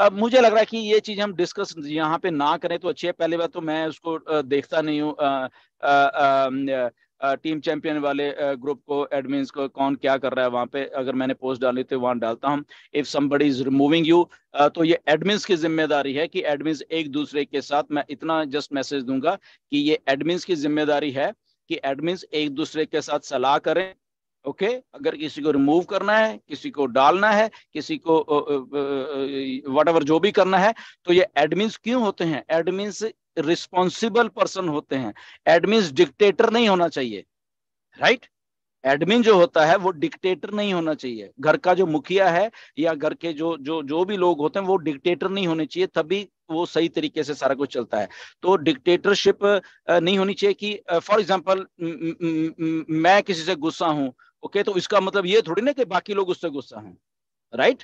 अब मुझे लग रहा है कि ये चीज हम डिस्कस यहाँ पे ना करें तो अच्छी है पहली बात तो मैं उसको देखता नहीं हूँ टीम चैंपियन वाले ग्रुप को एडमिन को कौन क्या कर रहा है वहां पे अगर मैंने पोस्ट डाली तो वहां डालता हूँ if somebody is removing you तो ये एडमिन्स की जिम्मेदारी है कि एडमिन एक दूसरे के साथ मैं इतना जस्ट मैसेज दूंगा कि ये एडमिन्स की जिम्मेदारी है कि एडमिन्स एक दूसरे के साथ सलाह करें ओके okay? अगर किसी को रिमूव करना है किसी को डालना है किसी को वट जो भी करना है तो ये एडमिन क्यों होते हैं एडमिन रिस्पॉन्सिबल पर्सन होते हैं एडमिन डिक्टेटर नहीं होना चाहिए राइट right? एडमिन जो होता है वो डिक्टेटर नहीं होना चाहिए घर का जो मुखिया है या घर के जो जो जो भी लोग होते हैं वो डिक्टेटर नहीं होने चाहिए तभी वो सही तरीके से सारा कुछ चलता है तो डिक्टेटरशिप नहीं होनी चाहिए कि फॉर एग्जाम्पल मैं किसी से गुस्सा हूं ओके तो इसका मतलब ये थोड़ी ना कि बाकी लोग उससे गुस्सा हैं राइट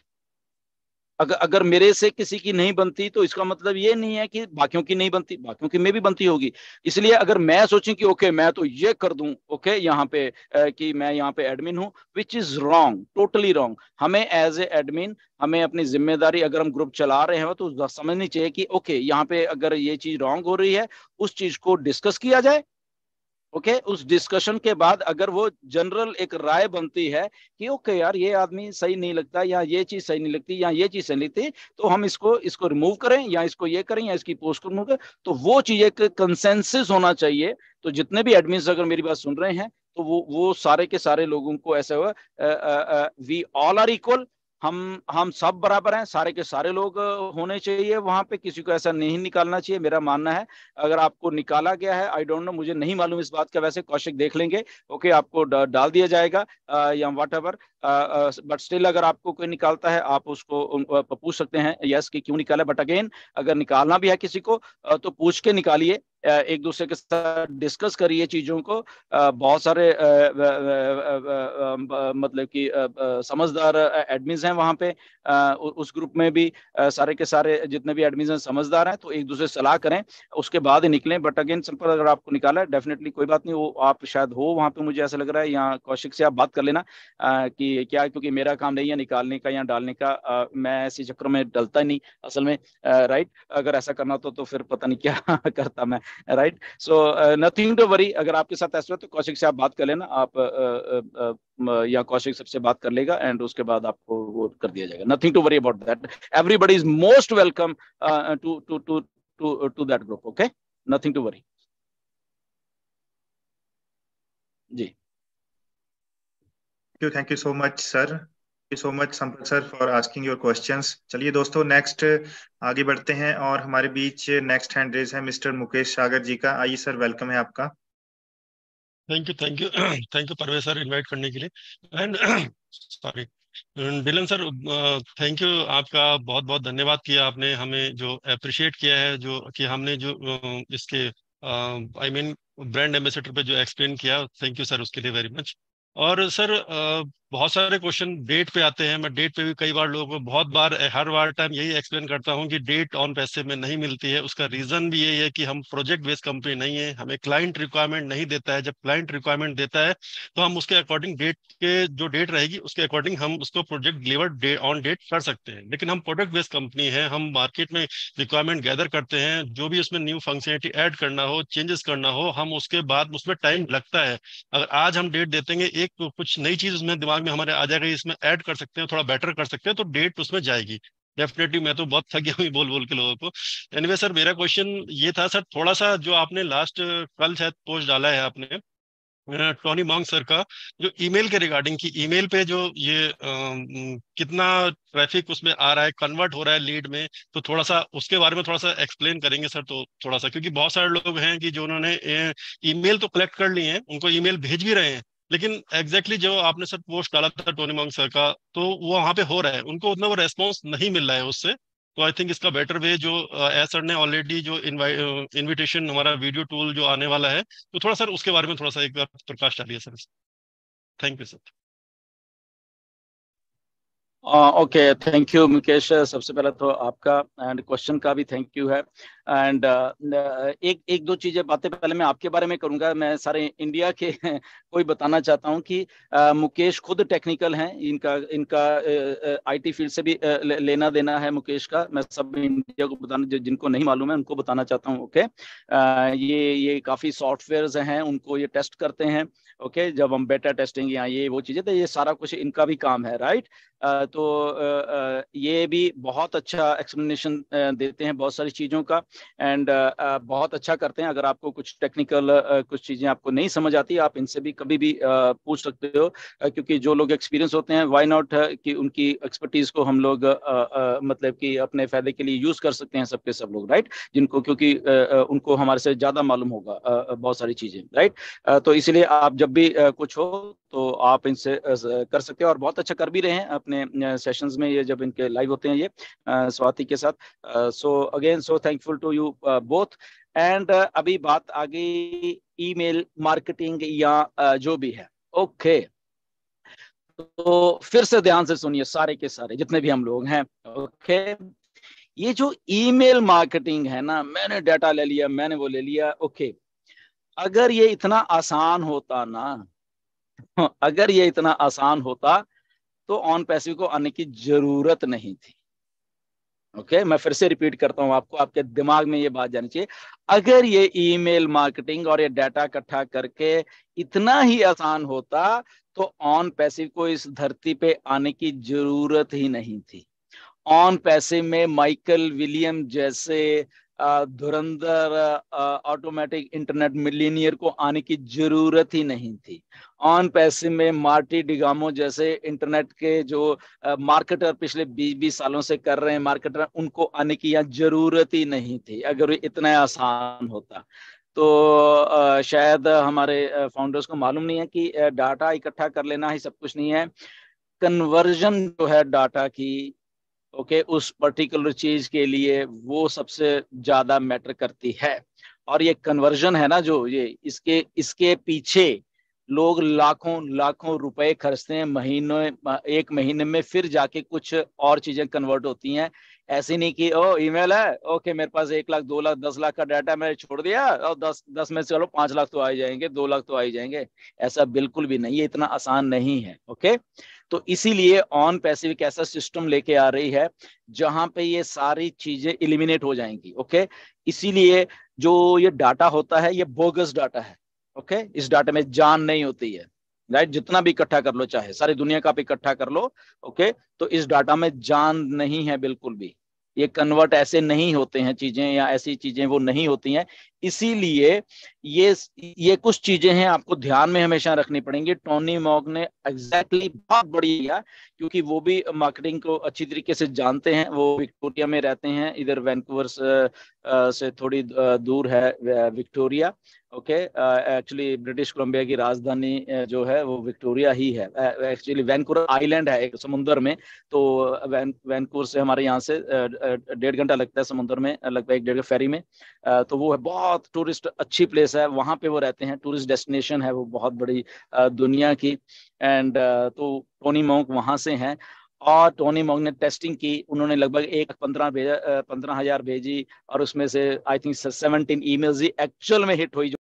अगर अगर मेरे से किसी की नहीं बनती तो इसका मतलब ये नहीं है कि बाकियों की नहीं बनती बाकियों की मैं भी बनती होगी इसलिए अगर मैं सोचूं कि ओके मैं तो ये कर दूं ओके यहाँ पे कि मैं यहाँ पे एडमिन हूँ which is wrong totally wrong हमें एज ए एडमिन हमें अपनी जिम्मेदारी अगर हम ग्रुप चला रहे हैं तो समझनी चाहिए कि ओके यहाँ पे अगर ये चीज रॉन्ग हो रही है उस चीज को डिस्कस किया जाए ओके okay, उस डिस्कशन के बाद अगर वो जनरल एक राय बनती है कि ओके okay यार ये आदमी सही नहीं लगता या ये चीज सही नहीं लगती या ये चीज सही नहीं लगती तो हम इसको इसको रिमूव करें या इसको ये करें या इसकी पोस्ट को रिमूव करें तो वो चीज एक कंसेंसिस होना चाहिए तो जितने भी एडमिन अगर मेरी बात सुन रहे हैं तो वो वो सारे के सारे लोगों को ऐसा हुआ वी ऑल आर इक्वल हम हम सब बराबर हैं सारे के सारे लोग होने चाहिए वहां पे किसी को ऐसा नहीं निकालना चाहिए मेरा मानना है अगर आपको निकाला गया है आई डोंट नो मुझे नहीं मालूम इस बात का वैसे कौशिक देख लेंगे ओके आपको डाल दिया जाएगा या वट एवर बट स्टिल अगर आपको कोई निकालता है आप उसको पूछ सकते हैं यस कि क्यों निकाला बट अगेन अगर निकालना भी है किसी को तो पूछ के निकालिए एक दूसरे के साथ डिस्कस करिए चीज़ों को बहुत सारे मतलब कि समझदार एडमिन हैं वहां पे उस ग्रुप में भी सारे के सारे जितने भी एडमिन हैं समझदार हैं तो एक दूसरे सलाह करें उसके बाद ही निकलें बट अगेन सिंपल अगर आपको निकाला है डेफिनेटली कोई बात नहीं वो आप शायद हो वहाँ पे मुझे ऐसा लग रहा है यहाँ कौशिक से आप बात कर लेना कि क्या क्योंकि मेरा काम नहीं है निकालने का या डालने का मैं ऐसे चक्रों में डलता नहीं असल में राइट अगर ऐसा करना तो, तो फिर पता नहीं क्या करता मैं right so nothing to worry अगर आपके साथ ऐसा तो कौशिक से आप बात कर लेना आप uh, uh, uh, या कौशिक सबसे बात कर लेगा एंड उसके बाद आपको वो कर दिया जाएगा nothing to worry about that everybody is most welcome to to to to to that group okay nothing to worry जी thank you so much sir you so much Sampat sir for asking your question चलिए दोस्तों next आगे बढ़ते हैं और हमारे बीच next hand raise है मिस्टर मुकेश सागर जी का आइए सर वेलकम है आपका thank you thank you thank you Parvez sir invite करने के लिए एंड सॉरी बिलन सर थैंक यू आपका बहुत बहुत धन्यवाद किया आपने हमें जो अप्रिशिएट किया है जो कि हमने जो uh, इसके आई मीन ब्रांड एम्बेसडर पे जो एक्सप्लेन किया थैंक यू सर उसके लिए वेरी मच और सर बहुत सारे क्वेश्चन डेट पे आते हैं मैं डेट पे भी कई बार लोगों को बहुत बार हर बार टाइम यही एक्सप्लेन करता हूँ कि डेट ऑन पैसे में नहीं मिलती है उसका रीजन भी यही है कि हम प्रोजेक्ट बेस्ड कंपनी नहीं है हमें क्लाइंट रिक्वायरमेंट नहीं देता है जब क्लाइंट रिक्वायरमेंट देता है तो हम उसके अकॉर्डिंग डेट के जो डेट रहेगी उसके अकॉर्डिंग हम उसको प्रोजेक्ट डिलीवर ऑन डेट कर सकते हैं लेकिन हम प्रोडक्ट बेस्ड कंपनी है हम मार्केट में रिक्वायरमेंट गैदर करते हैं जो भी उसमें न्यू फंक्शनिटी एड करना हो चेंजेस करना हो हम उसके बाद उसमें टाइम लगता है अगर आज हम डेट देते हैं एक तो कुछ नई चीज उसमें दिमाग में हमारे आ जाएगा इसमें ऐड कर सकते हैं थोड़ा बेटर कर सकते हैं तो डेट उसमें जाएगी डेफिनेटली मैं तो बहुत थक गया बोल बोल के लोगों को एनीवे anyway, सर मेरा क्वेश्चन ये था सर थोड़ा सा जो आपने लास्ट कल शायद पोस्ट डाला है आपने टॉनी मॉन्ग सर का जो ईमेल के रिगार्डिंग की ईमेल पे जो ये आ, कितना ट्रैफिक उसमें आ रहा है कन्वर्ट हो रहा है लीड में तो थोड़ा सा उसके बारे में थोड़ा सा एक्सप्लेन करेंगे सर तो थोड़ा सा क्योंकि बहुत सारे लोग हैं कि जो उन्होंने ईमेल तो कलेक्ट कर लिए हैं उनको ईमेल भेज भी रहे हैं लेकिन एग्जैक्टली exactly जो आपने सर पोस्ट डाला था टोनी मॉन्ग सर का तो वो वहाँ पे हो रहा है उनको उतना वो रेस्पॉन्स नहीं मिल रहा है उससे तो आई थिंक इसका बेटर वे जो एस सर ने ऑलरेडी जो इनविटेशन हमारा वीडियो टूल जो आने वाला है तो थोड़ा सर उसके बारे में थोड़ा सा एक बार प्रकाश डालिए sir thank you sir okay thank you Mukesh सबसे पहले तो आपका एंड क्वेश्चन का भी थैंक यू है एंड uh, uh, एक एक दो चीजें बातें पहले मैं आपके बारे में करूंगा मैं सारे इंडिया के कोई बताना चाहता हूं कि uh, मुकेश खुद टेक्निकल हैं इनका इनका आईटी uh, फील्ड uh, से भी uh, लेना देना है मुकेश का मैं सब इंडिया को बताना जिनको नहीं मालूम है उनको बताना चाहता हूँ ओके okay? ये ये काफी सॉफ्टवेयर हैं उनको ये टेस्ट करते हैं ओके okay? जब हम बेटा टेस्टिंग या ये वो चीजें तो ये सारा कुछ इनका भी काम है राइट right? तो ये भी बहुत अच्छा एक्सप्लेनेशन देते हैं बहुत सारी चीज़ों का एंड बहुत अच्छा करते हैं अगर आपको कुछ टेक्निकल कुछ चीज़ें आपको नहीं समझ आती आप इनसे भी कभी भी पूछ सकते हो क्योंकि जो लोग एक्सपीरियंस होते हैं वाई नॉट कि उनकी एक्सपर्टीज़ को हम लोग मतलब कि अपने फायदे के लिए यूज़ कर सकते हैं सबके सब लोग राइट जिनको क्योंकि उनको हमारे से ज़्यादा मालूम होगा बहुत सारी चीज़ें राइट तो इसलिए आप जब भी कुछ हो तो आप इनसे कर सकते हो और बहुत अच्छा कर भी रहे हैं अपने सेशंस में ये जब इनके लाइव होते हैं ये स्वाति के साथ so again so thankful to you both and अभी बात आ गई ईमेल मार्केटिंग या जो भी है ओके okay. तो फिर से ध्यान से सुनिए सारे के सारे जितने भी हम लोग हैं ओके okay? ये जो ईमेल मार्केटिंग है ना मैंने डाटा ले लिया मैंने वो ले लिया ओके okay. अगर ये इतना आसान होता ना अगर ये इतना आसान होता तो ऑन पैसिव को आने की जरूरत नहीं थी ओके okay, मैं फिर से रिपीट करता हूं आपको आपके दिमाग में ये बात जानी चाहिए अगर ये ईमेल मार्केटिंग और ये डाटा इकट्ठा करके इतना ही आसान होता तो ऑन पैसिव को इस धरती पे आने की जरूरत ही नहीं थी ऑन पैसिव में माइकल विलियम जैसे धुरंधर ऑटोमेटिक इंटरनेट मिलीनियर को आने की जरूरत ही नहीं थी ऑन पैसे में मार्टी डिगामो जैसे इंटरनेट के जो मार्केटर पिछले 20-20 सालों से कर रहे हैं मार्केटर उनको आने की यहाँ जरूरत ही नहीं थी अगर इतना आसान होता तो शायद हमारे फाउंडर्स को मालूम नहीं है कि डाटा इकट्ठा कर लेना ही सब कुछ नहीं है कन्वर्जन जो है डाटा की ओके okay, उस पर्टिकुलर चीज के लिए वो सबसे ज्यादा मैटर करती है और ये कन्वर्जन है ना जो ये इसके इसके पीछे लोग लाखों लाखों रुपए खर्चते हैं महीनों एक महीने में फिर जाके कुछ और चीजें कन्वर्ट होती हैं ऐसे नहीं कि ओ ईमेल है ओके मेरे पास एक लाख दो लाख दस लाख का डाटा मैंने छोड़ दिया और दस दस में चलो पांच लाख तो आ जाएंगे दो लाख तो आ जाएंगे ऐसा बिल्कुल भी नहीं ये इतना आसान नहीं है ओके okay? तो इसीलिए ऑन पैसिव एक ऐसा सिस्टम लेके आ रही है जहां पे ये सारी चीजें इलिमिनेट हो जाएंगी ओके इसीलिए जो ये डाटा होता है ये बोगस डाटा है ओके इस डाटा में जान नहीं होती है राइट जितना भी इकट्ठा कर लो चाहे सारी दुनिया का भी इकट्ठा कर लो ओके तो इस डाटा में जान नहीं है बिल्कुल भी ये कन्वर्ट ऐसे नहीं होते हैं चीजें या ऐसी चीजें वो नहीं होती हैं इसीलिए ये ये कुछ चीजें हैं आपको ध्यान में हमेशा रखनी पड़ेंगी टोनी मॉग ने एग्जैक्टली exactly बहुत बढ़िया क्योंकि वो भी मार्केटिंग को अच्छी तरीके से जानते हैं वो विक्टोरिया में रहते हैं इधर वैंकूवर से थोड़ी दूर है Victoria okay actually British Columbia की राजधानी जो है वो विक्टोरिया ही है एक्चुअली वैनकूवर आइलैंड है एक समुद्र में तो वैनकूवर से हमारे यहाँ से डेढ़ घंटा लगता है समुद्र में लगभग एक डेढ़ फेरी में तो वो है बहुत बहुत टूरिस्ट अच्छी प्लेस है वहाँ पे वो रहते हैं टूरिस्ट डेस्टिनेशन है वो बहुत बड़ी दुनिया की एंड तो टोनी मोंग वहाँ से हैं और टोनी मोंग ने टेस्टिंग की उन्होंने लगभग एक पंद्रह भेजा पंद्रह हजार भेजी और उसमें से आई थिंक सेवनटीन ईमेल्स ही एक्चुअल में हिट हुई